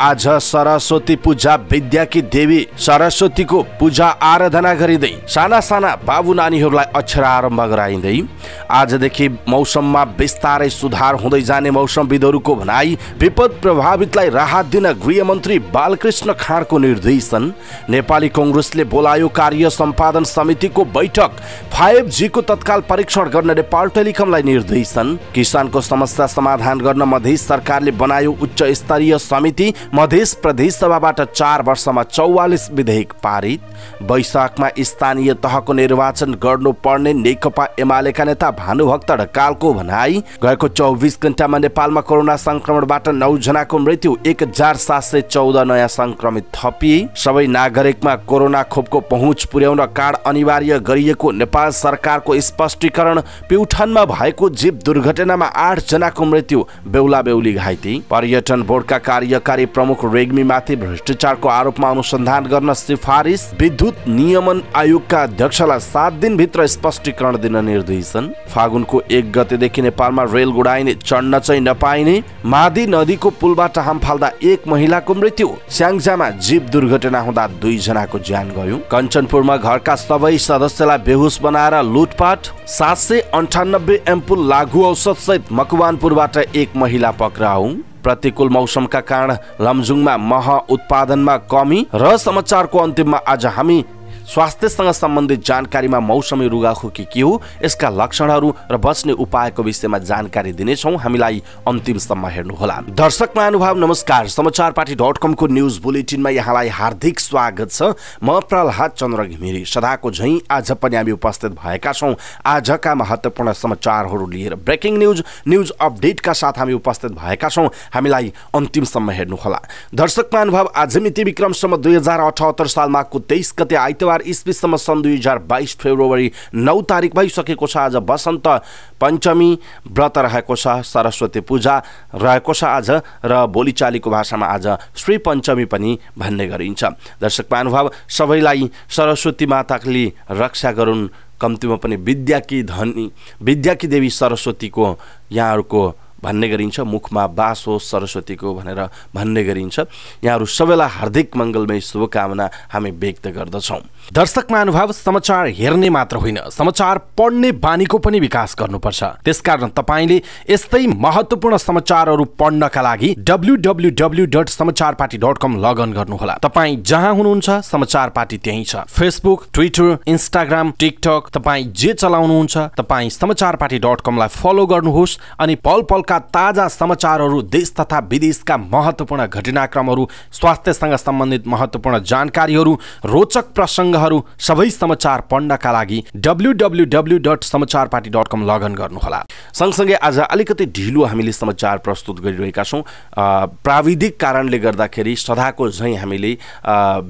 आज सरस्वती पूजा विद्याकी देवी सरस्वतीको पूजा आराधना गरिँदै साना साना बाबु नानीहरूलाई अक्षर आरम्भ गराइँदै आजदेखि मौसममा बिस्तारै सुधार हुँदै जाने मौसमविदहरूको भनाई विपद प्रभावितलाई राहत दिन गृहमन्त्री बालकृष्ण खाँडको निर्देशन नेपाली कङ्ग्रेसले बोलायो कार्य सम्पादन समितिको बैठक फाइभ जीको तत्काल परीक्षण गर्न नेपाल टेलिकमलाई निर्देशन किसानको समस्या समाधान गर्न मधेस सरकारले बनायो उच्च स्तरीय समिति मधेस सभाबाट चार वर्षमा चौवालिस विधेयक पारित वैशाखमा स्थानीय तहको निर्वाचन गर्नुपर्ने नेकपा एमालेका नेता भानुभक्त ढकालको भनाई गएको चौबिस घण्टामा नेपालमा कोरोना संक्रमणबाट नौजनाको मृत्यु एक नयाँ संक्रमित थपिए सबै नागरिकमा कोरोना खोपको पहुँच पुर्याउन कार्ड अनिवार्य गरिएको नेपाल सरकारको स्पष्टीकरण प्युठानमा भएको जीव दुर्घटनामा आठ जनाको मृत्यु बेहुला बेहुली घाइते पर्यटन बोर्डका कार्यकारी प्रमुख रेग्मीमाथि भ्रष्टाचारको आरोपमा अनुसन्धान गर्न सिफारिस विद्युत नियमन आयोगका अध्यक्षलाई सात दिनभित्र स्पष्टीकरण दिन निर्देशन फागुनको एक गतेदेखि नेपालमा रेल गुडाइने चढ्न चाहिँ नपाइने मादी नदीको पुलबाट हाम फाल्दा एक महिलाको मृत्यु स्याङ्जामा जीव दुर्घटना हुँदा दुईजनाको ज्यान गयो कञ्चनपुरमा घरका सबै सदस्यलाई बेहोस बनाएर लुटपाट सात सय अन्ठानब्बे एम्पुल लागु औषध सहित मकवानपुरबाट एक महिला पक्राउ प्रतिकूल मौसमका कारण लमजुङमा मह उत्पादनमा कमी र समाचारको अन्तिममा आज हामी स्वास्थ्यसँग सम्बन्धित जानकारीमा मौसमी रुगाखोकी के हो यसका लक्षणहरू र बच्ने उपायको विषयमा जानकारी दिनेछौँ हामीलाई अन्तिमसम्म हेर्नुहोला दर्शक महानुभाव नमस्कार समाचार पार्टी डट कमको न्युज बुलेटिनमा यहाँलाई हार्दिक स्वागत छ म प्रहलाद चन्द्र घिमिरे सदाको झैँ आज पनि हामी उपस्थित भएका छौँ आजका महत्त्वपूर्ण समाचारहरू लिएर ब्रेकिङ न्युज न्युज अपडेटका साथ हामी उपस्थित भएका छौँ हामीलाई अन्तिमसम्म हेर्नुहोला दर्शक महानुभाव आज मिति विक्रमसम्म दुई हजार अठहत्तर सालमा तेइस गते आइतबार हजार इस्वीसम्म सन् दुई हजार बाइस फेब्रुअरी नौ तारिक भइसकेको छ आज वसन्त पञ्चमी व्रत रहेको छ सरस्वती पूजा रहेको छ आज र बोलीचालीको भाषामा आज श्री पञ्चमी पनि भन्ने गरिन्छ दर्शक महानुभाव सबैलाई सरस्वती माताले रक्षा गरून् कम्तीमा पनि विद्याकी धनी विद्याकी देवी सरस्वतीको यहाँहरूको भन्ने गरिन्छ मुखमा बास होस् सरस्वतीको भनेर भन्ने गरिन्छ यहाँहरू सबैलाई हार्दिक मङ्गलमय शुभकामना हामी व्यक्त गर्दछौँ दर्शक महानुभाव समाचार हेर्ने मात्र होइन समाचार पढ्ने बानीको पनि विकास गर्नुपर्छ त्यसकारण तपाईँले यस्तै महत्त्वपूर्ण समाचारहरू पढ्नका लागि W W W dot Samachar party dot com लगन गर्नुहोला तपाईँ जहाँ हुनुहुन्छ समाचार पार्टी त्यहीँ छ फेसबुक ट्विटर इन्स्टाग्राम टिकटक तपाईँ जे चलाउनुहुन्छ तपाईँ समाचार पार्टी डट कमलाई फलो गर्नुहोस् अनि पल पल नेपालका ताजा समाचारहरू देश तथा विदेशका महत्त्वपूर्ण घटनाक्रमहरू स्वास्थ्यसँग सम्बन्धित महत्त्वपूर्ण जानकारीहरू रोचक प्रसङ्गहरू सबै समाचार पढ्नका लागि W dot Samachar party dot com लगन गर्नुहोला सँगसँगै आज अलिकति ढिलो हामीले समाचार प्रस्तुत गरिरहेका छौँ प्राविधिक कारणले गर्दाखेरि सदाको झैँ हामीले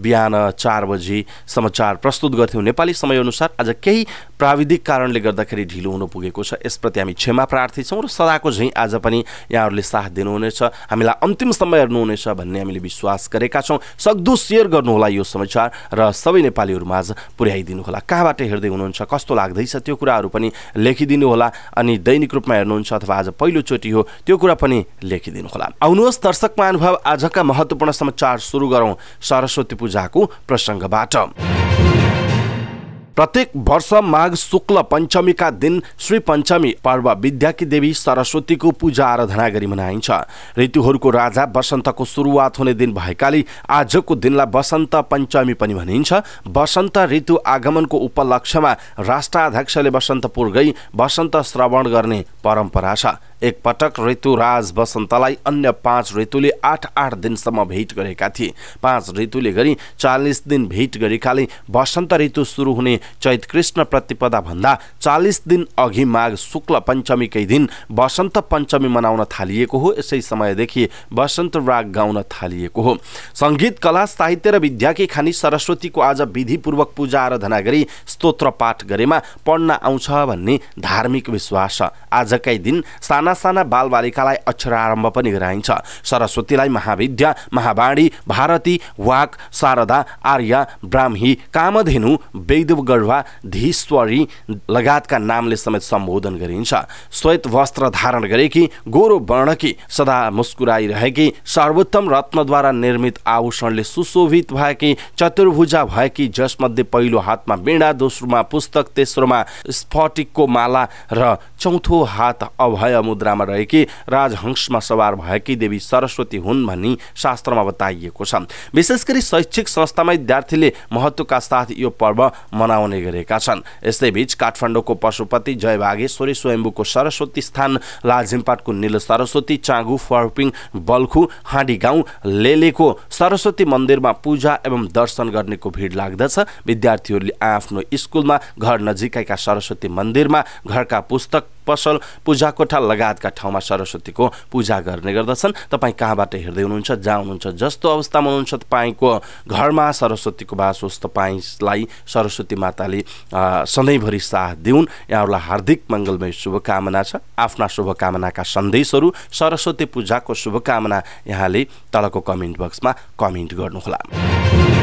बिहान चार बजी समाचार प्रस्तुत गर्थ्यौँ नेपाली समयअनुसार आज केही प्राविधिक कारणले गर्दाखेरि ढिलो हुन पुगेको छ यसप्रति हामी क्षमा प्रार्थी छौँ र सदाको झैँ आज पनि यहाँहरूले साथ दिनुहुनेछ हामीलाई अन्तिम समय हेर्नुहुनेछ भन्ने हामीले विश्वास गरेका छौँ सक्दो सेयर गर्नुहोला यो समाचार र सबै पुर्याइदिनु होला कहाँबाट हेर्दै हुनुहुन्छ कस्तो लाग्दैछ त्यो कुराहरू पनि लेखिदिनुहोला अनि दैनिक दैनिक रूपमा हेर्नुहुन्छ अथवा आज पहिलोचोटि हो त्यो कुरा पनि लेखिदिनुहोला आउनुहोस् दर्शक महानुभाव आजका महत्त्वपूर्ण समाचार सुरु गरौँ सरस्वती पूजाको प्रसङ्गबाट प्रत्येक वर्ष माघ शुक्ल पञ्चमीका दिन श्री पञ्चमी पर्व विद्याकी देवी सरस्वतीको पूजा आराधना गरी मनाइन्छ ऋतुहरूको राजा वसन्तको सुरुवात हुने दिन भएकाले आजको दिनलाई वसन्त पञ्चमी पनि भनिन्छ वसन्त ऋतु आगमनको उपलक्ष्यमा राष्ट्राध्यक्षले वसन्तपुर गई वसन्त श्रवण गर्ने परम्परा छ एकपटक ऋतुराज बसन्तलाई अन्य पाँच ऋतुले आठ आठ दिनसम्म भेट गरेका थिए पाँच ऋतुले गरी चालिस दिन भेट गरेकाले वसन्त ऋतु सुरु हुने चैत कृष्ण प्रतिपदाभन्दा चालिस दिन अघि माघ शुक्ल पञ्चमीकै दिन वसन्त पञ्चमी मनाउन थालिएको हो यसै समयदेखि वसन्त राग गाउन थालिएको हो सङ्गीत कला साहित्य र विद्याकी खानी सरस्वतीको आज विधिपूर्वक पूजा आराधना गरी स्तोत्र पाठ गरेमा पढ्न आउँछ भन्ने धार्मिक विश्वास छ आजकै दिन सान साना साना बालबालिकालाई अक्षरारम्भ पनि गराइन्छ सरस्वतीलाई महाविद्या महावाणी भारती वाक शारदा आर्य ब्राह्मी कामधेनु वैदवगढवा धीश्वरी लगायतका नामले समेत सम्बोधन गरिन्छ श्वेत वस्त्र धारण गरेकी गोरो वर्णकी सदा मुस्कुराइरहेकी सर्वोत्तम रत्नद्वारा निर्मित आभूषणले सुशोभित भएकी चतुर्भुजा भएकी जसमध्ये पहिलो हातमा बेडा दोस्रोमा पुस्तक तेस्रोमा स्फटिकको माला र चौथो हात अभय मुद्रामा रहेकी राजहंसमा सवार भएकी देवी सरस्वती हुन् भनी शास्त्रमा बताइएको छ विशेष गरी शैक्षिक संस्थामा विद्यार्थीले महत्त्वका साथ यो पर्व मनाउने गरेका छन् यस्तैबीच काठमाडौँको पशुपति जयभागेश्वरी स्वयम्भूको सरस्वती स्थान लाजिमपाटको निल सरस्वती चाँगु फर्पिङ बल्खु हाँडी गाउँ लेलेको सरस्वती मन्दिरमा पूजा एवं दर्शन गर्नेको भिड लाग्दछ विद्यार्थीहरूले आफ्नो स्कुलमा घर नजिकैका सरस्वती मन्दिरमा घरका पुस्तक पसल पूजा कोठा लगायतका ठाउँमा सरस्वतीको पूजा गर्ने गर्दछन् तपाईँ कहाँबाट हेर्दै हुनुहुन्छ जहाँ हुनुहुन्छ जस्तो अवस्थामा हुनुहुन्छ तपाईँको घरमा सरस्वतीको होस् तपाईँलाई सरस्वती माताले सधैँभरि साथ दिउन् यहाँहरूलाई हार्दिक मङ्गलमय शुभकामना छ आफ्ना शुभकामनाका सन्देशहरू सरस्वती पूजाको शुभकामना यहाँले तलको कमेन्ट बक्समा कमेन्ट गर्नुहोला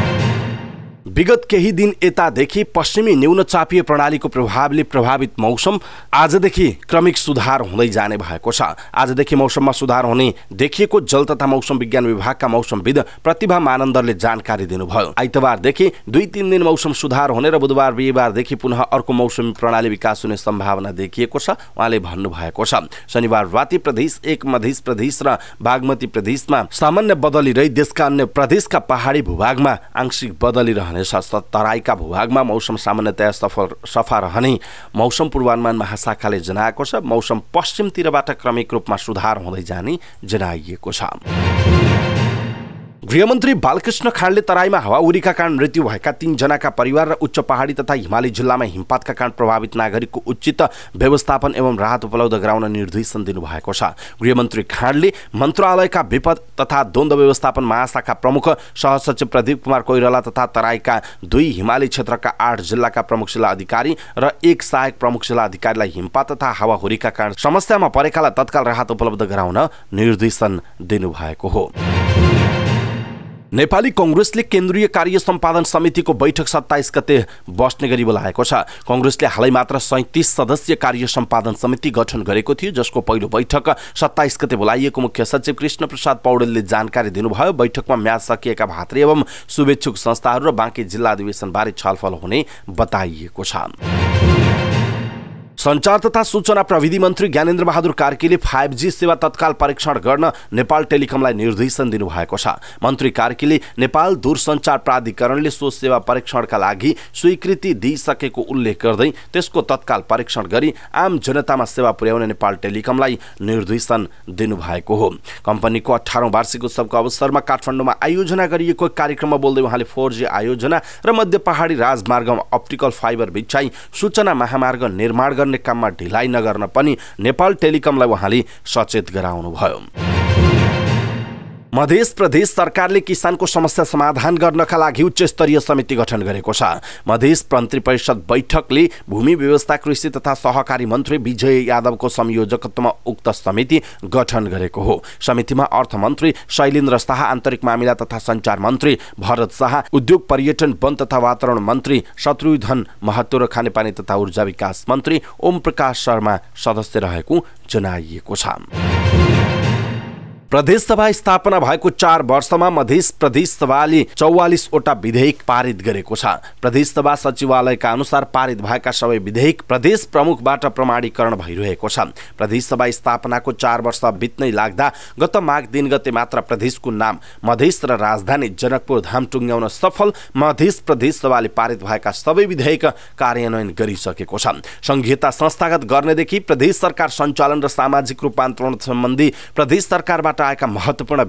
विगत केही दिन यतादेखि पश्चिमी न्यून चापीय प्रणालीको प्रभावले प्रभावित मौसम आजदेखि क्रमिक सुधार हुँदै जाने भएको छ आजदेखि मौसममा सुधार हुने देखिएको जल तथा मौसम विज्ञान विभागका मौसमविद प्रतिभा मानन्दरले जानकारी दिनुभयो आइतबारदेखि दुई तिन दिन मौसम सुधार हुने र बुधबार बिहिबारदेखि पुनः अर्को मौसमी प्रणाली विकास हुने सम्भावना देखिएको छ उहाँले भन्नुभएको छ शनिबार राति प्रदेश एक मध्य प्रदेश र बागमती प्रदेशमा सामान्य बदली रही देशका अन्य प्रदेशका पहाडी भूभागमा आंशिक बदली रहन भनेसा तराईका भूभागमा मौसम सामान्यतया सफल सफा रहने मौसम पूर्वानुमान महाशाखाले जनाएको छ मौसम पश्चिमतिरबाट क्रमिक रूपमा सुधार हुँदै जाने जनाइएको छ गृहमन्त्री बालकृष्ण खाँडले तराईमा हावाहुरीका कारण मृत्यु भएका तीनजनाका परिवार र उच्च पहाडी तथा हिमाली जिल्लामा हिमपातका कारण प्रभावित नागरिकको उचित व्यवस्थापन एवं राहत उपलब्ध गराउन निर्देशन दिनुभएको छ गृहमन्त्री खाँडले मन्त्रालयका विपद तथा द्वन्द व्यवस्थापन महाशाखा प्रमुख सहसचिव प्रदीप कुमार कोइराला तथा तराईका दुई हिमाली क्षेत्रका आठ जिल्लाका प्रमुख जिल्ला अधिकारी र एक सहायक प्रमुख जिल्ला अधिकारीलाई हिमपात तथा हावाहुरीका कारण समस्यामा परेकालाई तत्काल राहत उपलब्ध गराउन निर्देशन दिनुभएको हो नेपाली कङ्ग्रेसले केन्द्रीय कार्य सम्पादन समितिको बैठक सत्ताइस गते बस्ने गरी बोलाएको छ कङ्ग्रेसले हालै मात्र सैतिस सदस्यीय कार्य सम्पादन समिति गठन गरेको थियो जसको पहिलो बैठक सत्ताइस गते बोलाइएको मुख्य सचिव कृष्ण प्रसाद पौडेलले जानकारी दिनुभयो बैठकमा म्याच सकिएका भातृ एवं शुभेच्छुक संस्थाहरू र बाँकी जिल्ला अधिवेशनबारे छलफल हुने बताइएको छ सञ्चार तथा सूचना प्रविधि मन्त्री ज्ञानेन्द्र बहादुर कार्कीले फाइभ जी सेवा तत्काल परीक्षण गर्न नेपाल टेलिकमलाई निर्देशन दिनुभएको छ मन्त्री कार्कीले नेपाल दूरसञ्चार प्राधिकरणले सो सेवा परीक्षणका लागि स्वीकृति दिइसकेको उल्लेख गर्दै त्यसको तत्काल परीक्षण गरी आम जनतामा सेवा पुर्याउने नेपाल टेलिकमलाई निर्देशन दिनुभएको हो कम्पनीको अठारौँ वार्षिक उत्सवको अवसरमा काठमाडौँमा आयोजना गरिएको कार्यक्रममा बोल्दै उहाँले फोर जी आयोजना र मध्य पहाडी राजमार्गमा अप्टिकल फाइबर बिछाई सूचना महामार्ग निर्माण गर्ने काममा ढिलाइ नगर्न पनि नेपाल टेलिकमलाई उहाँले सचेत गराउनुभयो मधेस प्रदेश सरकारले किसानको समस्या समाधान गर्नका लागि उच्च स्तरीय समिति गठन गरेको छ मधेस मन्त्री परिषद बैठकले भूमि व्यवस्था कृषि तथा सहकारी मन्त्री विजय यादवको संयोजकत्वमा उक्त समिति गठन गरेको हो समितिमा अर्थमन्त्री शैलेन्द्र शाह आन्तरिक मामिला तथा सञ्चार मन्त्री भरत शाह उद्योग पर्यटन वन तथा वातावरण मन्त्री शत्रुधन महतो र खानेपानी तथा ऊर्जा विकास मन्त्री ओम प्रकाश शर्मा सदस्य रहेको जनाइएको छ प्रदेश सभा स्थापना भएको चार वर्षमा मध्य सभाले चौवालिसवटा विधेयक पारित गरेको छ प्रदेश सभा सचिवालयका अनुसार पारित भएका सबै विधेयक प्रदेश प्रमुखबाट प्रमाणीकरण भइरहेको छ प्रदेश सभा स्थापनाको चार वर्ष बित्नै लाग्दा गत माघ दिन गते मात्र प्रदेशको नाम मधेस र राजधानी जनकपुर धाम टुङ्ग्याउन सफल प्रदेश सभाले पारित भएका सबै विधेयक कार्यान्वयन गरिसकेको छ संघीयता संस्थागत गर्नेदेखि प्रदेश सरकार सञ्चालन र सामाजिक रूपान्तरण सम्बन्धी प्रदेश सरकारबाट हटाएका महत्त्वपूर्ण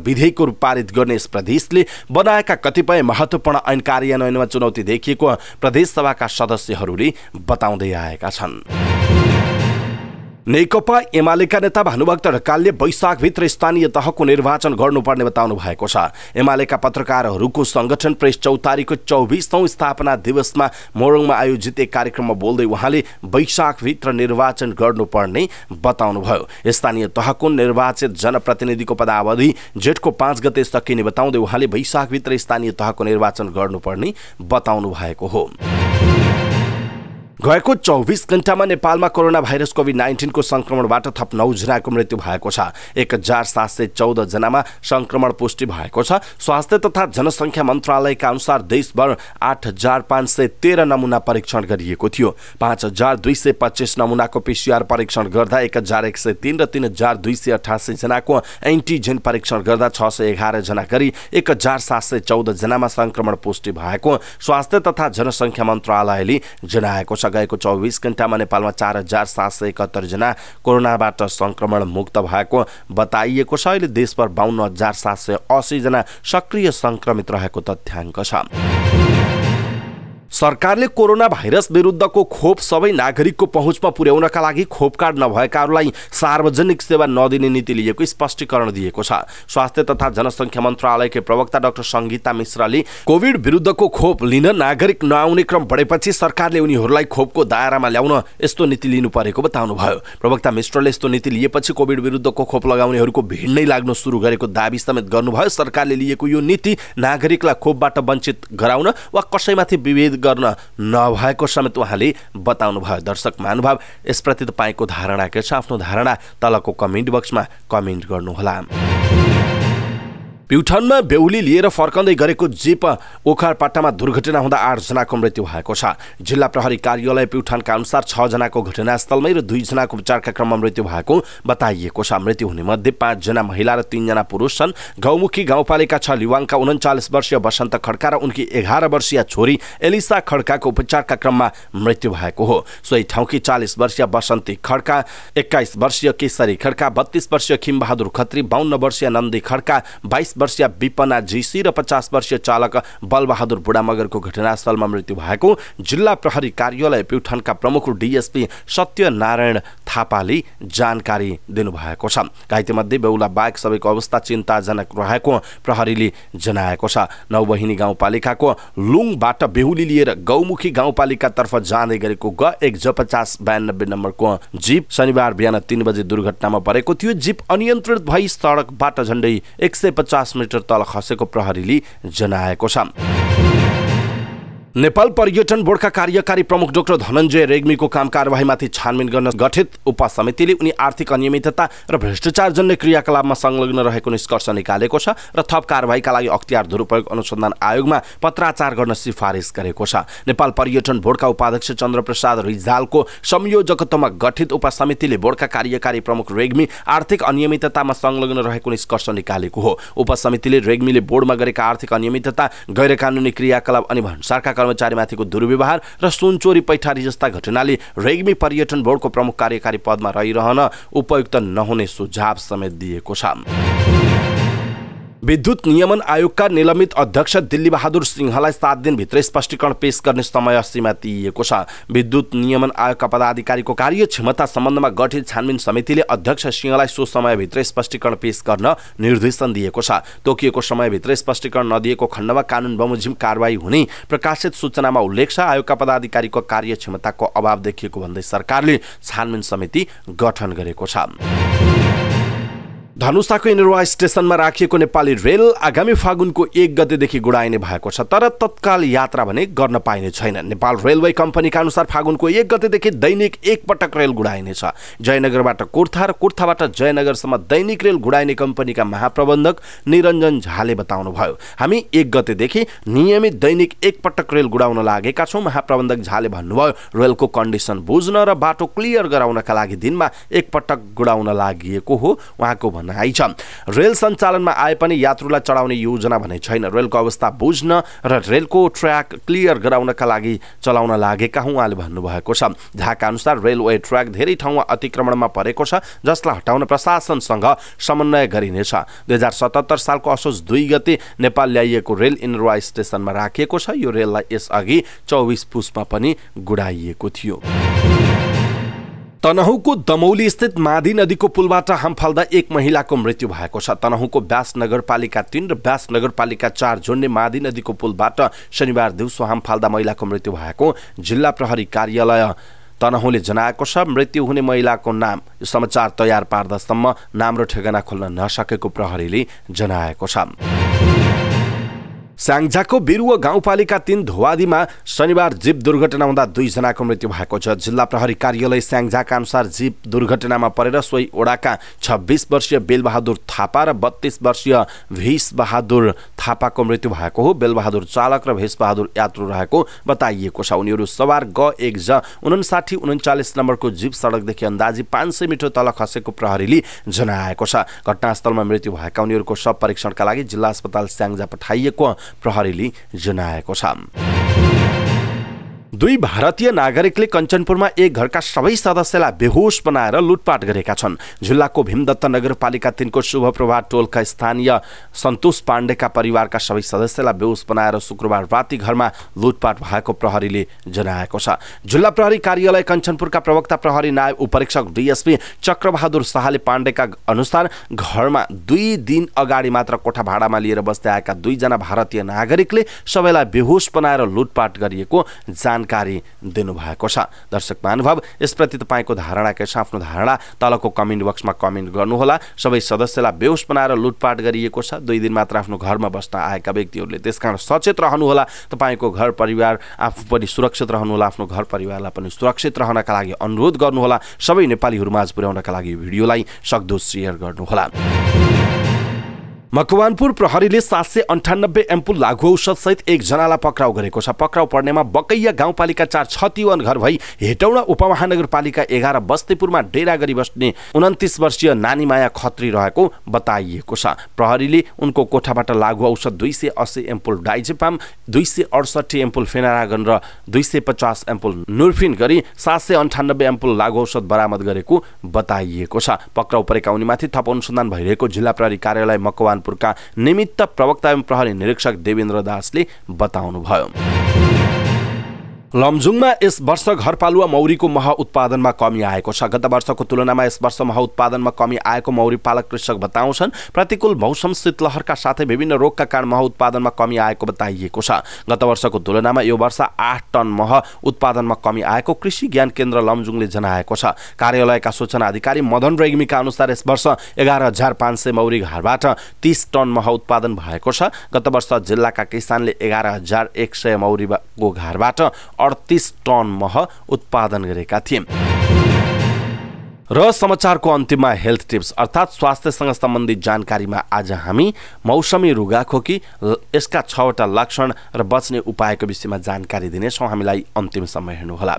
रूप पारित गर्ने यस प्रदेशले बनाएका कतिपय महत्त्वपूर्ण ऐन कार्यान्वयनमा चुनौती देखिएको प्रदेशसभाका सदस्यहरूले बताउँदै आएका छन् नेकपा एमालेका नेता भानुभक्त ढकालले वैशाखभित्र स्थानीय तहको निर्वाचन गर्नुपर्ने बताउनु भएको छ एमालेका पत्रकारहरूको सङ्गठन प्रेस चौतारीको चौबिसौँ स्थापना दिवसमा मोरङमा आयोजित एक कार्यक्रममा बोल्दै उहाँले वैशाखभित्र निर्वाचन गर्नुपर्ने बताउनुभयो स्थानीय तहको निर्वाचित जनप्रतिनिधिको पदावधि जेठको पाँच गते सकिने बताउँदै उहाँले वैशाखभित्र स्थानीय तहको निर्वाचन गर्नुपर्ने बताउनु भएको हो गएको चौबिस घण्टामा नेपालमा कोरोना भाइरस कोभिड नाइन्टिनको सङ्क्रमणबाट थप नौजनाको मृत्यु भएको छ एक हजार सात सय चौधजनामा सङ्क्रमण पुष्टि भएको छ स्वास्थ्य तथा जनसङ्ख्या मन्त्रालयका अनुसार देशभर आठ हजार पाँच सय तेह्र नमुना परीक्षण गरिएको थियो पाँच हजार दुई सय पच्चिस नमुनाको पिसिआर परीक्षण गर्दा एक हजार एक सय तिन र तिन हजार दुई सय अठासीजनाको एन्टिजेन परीक्षण गर्दा छ सय एघारजना गरी एक हजार सात सय चौधजनामा सङ्क्रमण पुष्टि भएको स्वास्थ्य तथा जनसङ्ख्या मन्त्रालयले जनाएको छ सघाएको गएको चौबिस घन्टामा नेपालमा चार हजार सात सय एकहत्तरजना कोरोनाबाट सङ्क्रमण मुक्त भएको बताइएको छ अहिले देशभर बाहन्न हजार सात सय असीजना सक्रिय सङ्क्रमित रहेको तथ्याङ्क छ सरकारले कोरोना भाइरस विरुद्धको खोप सबै नागरिकको पहुँचमा पुर्याउनका लागि खोप कार्ड नभएकाहरूलाई सार्वजनिक सेवा नदिने नीति लिएको स्पष्टीकरण दिएको छ स्वास्थ्य तथा जनसङ्ख्या मन्त्रालयकै प्रवक्ता डाक्टर सङ्गीता मिश्रले कोभिड विरुद्धको खोप लिन नागरिक नआउने क्रम बढेपछि सरकारले उनीहरूलाई खोपको दायरामा ल्याउन यस्तो नीति लिनु परेको बताउनुभयो प्रवक्ता मिश्रले यस्तो नीति लिएपछि कोभिड विरुद्धको खोप लगाउनेहरूको भिड नै लाग्न सुरु गरेको दावी समेत गर्नुभयो सरकारले लिएको यो नीति नागरिकलाई खोपबाट वञ्चित गराउन वा कसैमाथि विभेद गर्न नभएको समेत उहाँले बताउनुभयो दर्शक महानुभाव यसप्रति तपाईँको धारणा के छ आफ्नो धारणा तलको कमेन्ट बक्समा कमेन्ट गर्नुहोला प्युठानमा बेहुली लिएर फर्काउँदै गरेको जिप ओखरपाटामा दुर्घटना हुँदा आठजनाको मृत्यु भएको छ जिल्ला प्रहरी कार्यालय प्युठानका अनुसार छजनाको घटनास्थलमै र दुईजनाको उपचारका क्रममा मृत्यु भएको बताइएको छ मृत्यु हुने मध्ये पाँचजना महिला र तिनजना पुरुष छन् गाउँमुखी गाउँपालिका छ लिवाङका उन्चालिस वर्षीय वसन्त खड्का र उनकी एघार वर्षीय छोरी एलिसा खड्काको उपचारका क्रममा मृत्यु भएको हो सोही ठाउँकी चालिस वर्षीय वसन्ती खड्का एक्काइस वर्षीय केशरी खड्का बत्तीस वर्षीय खिमबहादुर खत्री बाहन्न वर्षीय नन्दी खड्का बाइस वर्षीय विपना जीसी र पचास वर्षीय चालक बलबहादुर बुढामगरको घटनास्थलमा मृत्यु भएको जिल्ला प्रहरी कार्यालय प्युठानका प्रमुख डिएसपी सत्यनारायण थापाले जानकारी दिनुभएको छ घाइतेमध्ये बेहुला बाहेक सबैको अवस्था चिन्ताजनक रहेको प्रहरीले जनाएको छ नौबहिनी गाउँपालिकाको लुङबाट बेहुली लिएर गौमुखी गाउँपालिकातर्फ जाँदै गरेको ग एक ज पचास बयानब्बे नम्बरको जिप शनिबार बिहान तिन बजे दुर्घटनामा परेको थियो जिप अनियन्त्रित भई सडकबाट झन्डै एक सय पचास पचास मिटर तल खसेको प्रहरीले जनाएको छ नेपाल पर्यटन बोर्डका कार्यकारी प्रमुख डाक्टर धनञ्जय रेग्मीको काम कार्यवाहीमाथि छानबिन गर्न गठित उपसमितिले उनी आर्थिक अनियमितता र भ्रष्टाचारजन्य क्रियाकलापमा संलग्न रहेको निष्कर्ष निकालेको छ र थप कार्यवाहीका लागि अख्तियार दुरुपयोग अनुसन्धान आयोगमा पत्राचार गर्न सिफारिस गरेको छ नेपाल पर्यटन बोर्डका उपाध्यक्ष चन्द्रप्रसाद रिजालको संयोजकत्वमा गठित उपसमितिले बोर्डका कार्यकारी प्रमुख रेग्मी आर्थिक अनियमिततामा संलग्न रहेको निष्कर्ष निकालेको हो उपसमितिले रेग्मीले बोर्डमा गरेका आर्थिक अनियमितता गैर कानुनी क्रियाकलाप अनि भन्सारका कर्मचारीमाथिको दुर्व्यवहार र सुनचोरी पैठारी जस्ता घटनाले रेग्मी पर्यटन बोर्डको प्रमुख कार्यकारी पदमा रहिरहन उपयुक्त नहुने सुझाव समेत दिएको छ विद्युत नियमन आयोगका निलम्बित अध्यक्ष दिल्ली बहादुर सिंहलाई सात दिनभित्र स्पष्टीकरण पेश गर्ने समय सीमा दिइएको छ विद्युत नियमन आयोगका पदाधिकारीको कार्यक्षमता सम्बन्धमा गठित छानबिन समितिले अध्यक्ष सिंहलाई सो समयभित्र स्पष्टीकरण पेश गर्न निर्देशन दिएको छ तोकिएको समयभित्र स्पष्टीकरण नदिएको खण्डमा कानुन बमोजिम कारवाही हुने प्रकाशित सूचनामा उल्लेख छ आयोगका पदाधिकारीको कार्यक्षमताको अभाव देखिएको भन्दै सरकारले छानबिन समिति गठन गरेको छ धनुषाको इनरवा स्टेसनमा राखिएको नेपाली रेल आगामी फागुनको एक गतेदेखि गुडाइने भएको छ तर तत्काल यात्रा भने गर्न पाइने छैन नेपाल रेलवे कम्पनीका अनुसार फागुनको एक गतेदेखि दैनिक एकपटक रेल गुडाइनेछ जयनगरबाट कुर्था र कुर्थाबाट जयनगरसम्म दैनिक रेल गुडाइने कम्पनीका महाप्रबन्धक निरञ्जन झाले बताउनुभयो हामी एक गतेदेखि नियमित दैनिक एकपटक रेल गुडाउन लागेका छौँ महाप्रबन्धक झाले भन्नुभयो रेलको कन्डिसन बुझ्न र बाटो क्लियर गराउनका लागि दिनमा एकपटक गुडाउन लागि हो उहाँको भनाइ छ रेल सञ्चालनमा आए पनि यात्रुलाई चढाउने योजना भने छैन रेलको अवस्था बुझ्न र रेलको ट्र्याक क्लियर गराउनका लागि चलाउन लागेका हुँ उहाँले भन्नुभएको छ झाका अनुसार रेलवे ट्र्याक धेरै ठाउँमा अतिक्रमणमा परेको छ जसलाई हटाउन प्रशासनसँग समन्वय गरिनेछ दुई हजार सतहत्तर सालको असोज दुई गते नेपाल ल्याइएको रेल इनरोवा स्टेसनमा राखिएको छ यो रेललाई यसअघि चौबिस पुसमा पनि गुडाइएको थियो तनहुँको दमौली स्थित माधी नदीको पुलबाट हामफाल्दा एक महिलाको मृत्यु भएको छ तनहुँको ब्यास नगरपालिका तिन र ब्यास नगरपालिका चार जोड्ने माधी नदीको पुलबाट शनिबार दिउँसो हामफाल्दा महिलाको मृत्यु भएको जिल्ला प्रहरी कार्यालय तनहुँले जनाएको छ मृत्यु हुने महिलाको नाम यो समाचार तयार पार्दासम्म नाम र ठेगाना खोल्न नसकेको प्रहरीले जनाएको छ साङझाको बिरुवा गाउँपालिका तीन धुवादीमा शनिबार जीप दुर्घटना हुँदा दुईजनाको मृत्यु भएको छ जिल्ला प्रहरी कार्यालय स्याङझाका अनुसार जीप दुर्घटनामा परेर सोही ओडाका छब्बिस वर्षीय बेलबहादुर थापा र बत्तीस वर्षीय भेषबहादुर थापाको मृत्यु भएको हो बेलबहादुर चालक र भेषबहादुर यात्रु रहेको बताइएको छ उनीहरू सवार ग एक ज उन्साठी उन्चालिस नम्बरको जीप सडकदेखि अन्दाजी पाँच सय मिटर तल खसेको प्रहरीले जनाएको छ घटनास्थलमा मृत्यु भएका उनीहरूको शव परीक्षणका लागि जिल्ला अस्पताल स्याङ्जा पठाइएको प्रहरीले जनाएको छ दुई भारतीय नागरिकले कञ्चनपुरमा एक घरका सबै सदस्यलाई बेहोस बनाएर लुटपाट गरेका छन् जिल्लाको भीमदत्त नगरपालिका तिनको शुभप्रभा टोलका स्थानीय सन्तोष पाण्डेका परिवारका सबै सदस्यलाई बेहोस बनाएर शुक्रबार राति घरमा लुटपाट भएको प्रहरीले जनाएको छ जिल्ला प्रहरी कार्यालय कञ्चनपुरका प्रवक्ता प्रहरी नायब उपरीक्षक डिएसपी चक्रबहादुर शाहले पाण्डेका अनुसार घरमा दुई दिन अगाडि मात्र कोठा भाडामा लिएर बस्दै आएका दुईजना भारतीय नागरिकले सबैलाई बेहोस बनाएर लुटपाट गरिएको जान जानकारी दिनुभएको छ दर्शक महानुभाव यसप्रति तपाईँको धारणा के छ आफ्नो धारणा तलको कमेन्ट बक्समा कमेन्ट गर्नुहोला सबै सदस्यलाई बेहोस बनाएर लुटपाट गरिएको छ दुई दिन मात्र आफ्नो घरमा बस्न आएका व्यक्तिहरूले त्यस कारण सचेत रहनुहोला तपाईँको घर परिवार आफू पनि सुरक्षित रहनुहोला आफ्नो घर परिवारलाई पनि सुरक्षित रहनका लागि अनुरोध गर्नुहोला सबै नेपालीहरू पुर्याउनका लागि भिडियोलाई सक्दो सेयर गर्नुहोला मकवानपुर प्रहरीले सात सय अन्ठानब्बे एम्पुल लागु औषधसहित एकजनालाई पक्राउ गरेको छ पक्राउ पर्नेमा बकैया गाउँपालिका चार छतिवन घर भई हेटौडा उपमहानगरपालिका एघार बस्तीपुरमा डेरा गरी बस्ने उन्तिस वर्षीय नानीमाया खत्री रहेको बताइएको छ प्रहरीले उनको कोठाबाट लागु औषध दुई सय अस्सी एम्पुल डाइजेपाम दुई सय अडसट्ठी एम्पुल फेनारागन र दुई सय पचास एम्पुल नुर्फिन गरी सात सय अन्ठानब्बे एम्पुल लागु औषध बरामद गरेको बताइएको छ पक्राउ परेका उनीमाथि थप अनुसन्धान भइरहेको जिल्ला प्रहरी कार्यालय मकवान पुरका निमित्त प्रवक्ता एवं प्रहरी निरीक्षक देवेन्द्र दासले बताउनुभयो लमजुङमा यस वर्ष घरपालुवा मौरीको मह उत्पादनमा कमी आएको छ गत वर्षको तुलनामा यस वर्ष मह उत्पादनमा कमी आएको मौरी पालक कृषक बताउँछन् प्रतिकूल मौसम शीतलहरका साथै विभिन्न रोगका कारण मह उत्पादनमा कमी आएको बताइएको छ गत वर्षको तुलनामा यो वर्ष आठ टन मह उत्पादनमा कमी आएको कृषि ज्ञान केन्द्र लमजुङले जनाएको छ कार्यालयका सूचना अधिकारी मदन रेग्मीका अनुसार यस वर्ष एघार हजार पाँच सय मौरी घरबाट तिस टन मह उत्पादन भएको छ गत वर्ष जिल्लाका किसानले एघार हजार एक सय मौरीको घरबाट अडतिस टन मह उत्पादन गरेका थिए र समाचारको अन्तिममा हेल्थ टिप्स अर्थात् स्वास्थ्यसँग सम्बन्धित जानकारीमा आज हामी मौसमी रुगाखोकी यसका छवटा लक्षण र बच्ने उपायको विषयमा जानकारी दिनेछौँ हामीलाई अन्तिम समय हेर्नुहोला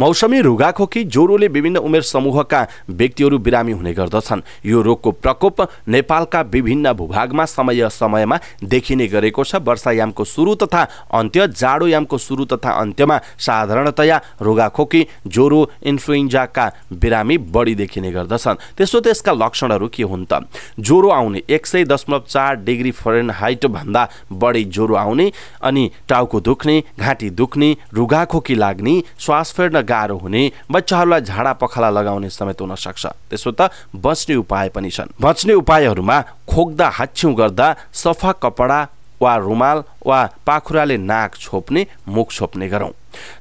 मौसमी रुगाखोकी ज्वरोले विभिन्न उमेर समूहका व्यक्तिहरू बिरामी हुने गर्दछन् यो रोगको प्रकोप नेपालका विभिन्न भूभागमा समय समयमा देखिने गरेको छ वर्षायामको सुरु तथा अन्त्य जाडोयामको सुरु तथा अन्त्यमा साधारणतया रुगाखोकी ज्वरो इन्फ्लुएन्जाका बिरामी बढी बढी देखिने गर्दछन् त्यसो त्यसका लक्षणहरू के हुन् त ज्वरो आउने एक सय दशमलव चार डिग्री फरेन हाइटभन्दा बढी ज्वरो आउने अनि टाउको दुख्ने घाँटी दुख्ने रुगाखोकी लाग्ने श्वास फेर्न गाह्रो हुने बच्चाहरूलाई झाडा पखाला लगाउने समेत हुनसक्छ त्यसो त बच्ने उपाय पनि छन् बच्ने उपायहरूमा खोक्दा हाच्छ्यौँ गर्दा सफा कपडा वा रुमाल वा पाखुराले नाक छोप्ने मुख छोप्ने गरौँ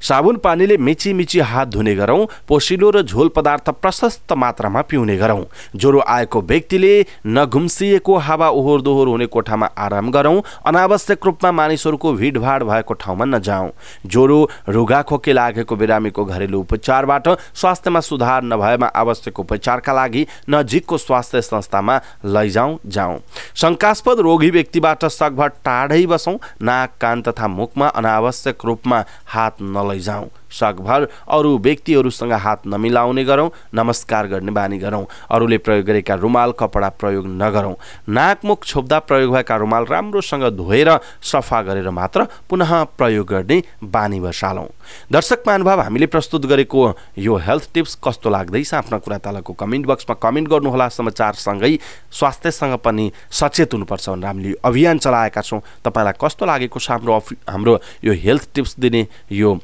साबुन पानीले मिची मिची हात धुने गरौँ पोसिलो र झोल पदार्थ प्रशस्त मात्रामा पिउने गरौँ ज्वरो आएको व्यक्तिले नघुम्सिएको हावा ओहोर दोहोर हुने कोठामा आराम गरौँ अनावश्यक रूपमा मानिसहरूको भिडभाड भएको ठाउँमा नजाउँ ज्वरो रुगाखोकी लागेको बिरामीको घरेलु उपचारबाट स्वास्थ्यमा सुधार नभएमा आवश्यक उपचारका लागि नजिकको स्वास्थ्य संस्थामा लैजाउँ जाउँ शङ्कास्पद रोगी व्यक्तिबाट सगभर टाढै बसौँ नाक कान तथा मुखमा अनावश्यक रूपमा हात na nolezão. सकभर अरू व्यक्तिहरूसँग हात नमिलाउने गरौँ नमस्कार गर्ने बानी गरौँ अरूले प्रयोग गरेका रुमाल कपडा प्रयोग नगरौँ नाकमुख छोप्दा प्रयोग भएका रुमाल राम्रोसँग धोएर रा, सफा गरेर मात्र पुनः प्रयोग गर्ने बानी बसालौँ दर्शक महानुभाव हामीले प्रस्तुत गरेको यो हेल्थ टिप्स कस्तो लाग्दैछ आफ्ना कुरा तलको कमेन्ट बक्समा कमेन्ट गर्नुहोला समाचारसँगै स्वास्थ्यसँग पनि सचेत हुनुपर्छ भनेर हामीले अभियान चलाएका छौँ तपाईँलाई कस्तो लागेको छ हाम्रो हाम्रो यो हेल्थ टिप्स दिने यो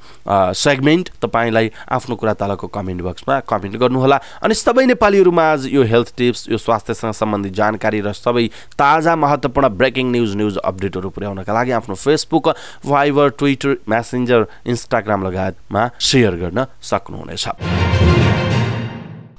फ्रेगमेन्ट तपाईँलाई आफ्नो कुरा तलको कमेन्ट बक्समा कमेन्ट गर्नुहोला अनि सबै नेपालीहरूमा आज यो हेल्थ टिप्स यो स्वास्थ्यसँग सम्बन्धित जानकारी र सबै ताजा महत्त्वपूर्ण ब्रेकिङ न्युज न्युज अपडेटहरू पुर्याउनका लागि आफ्नो Facebook Viber Twitter Messenger Instagram लगायतमा सेयर गर्न सक्नुहुनेछ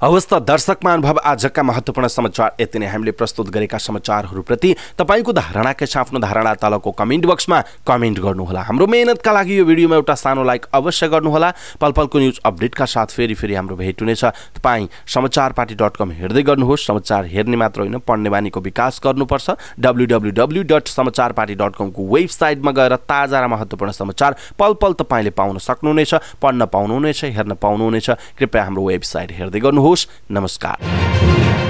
हवस् त दर्शक अनुभव आजका महत्त्वपूर्ण समाचार यति नै हामीले प्रस्तुत गरेका समाचारहरूप्रति तपाईँको धारणा के छ आफ्नो धारणा तलको कमेन्ट बक्समा कमेन्ट गर्नुहोला हाम्रो मेहनतका लागि यो भिडियोमा एउटा सानो लाइक अवश्य गर्नुहोला पल पलको न्युज अपडेटका साथ फेरि फेरि हाम्रो भेट हुनेछ तपाईँ समाचार पार्टी डट कम हेर्दै गर्नुहोस् समाचार हेर्ने मात्र होइन पढ्ने बानीको विकास गर्नुपर्छ W W W dot Samachar party dot कमको वेबसाइटमा गएर ताजा र महत्त्वपूर्ण समाचार पल पल तपाईँले पाउन सक्नुहुनेछ पढ्न पाउनुहुनेछ हेर्न पाउनुहुनेछ कृपया हाम्रो वेबसाइट हेर्दै गर्नुहोस् नमस्कार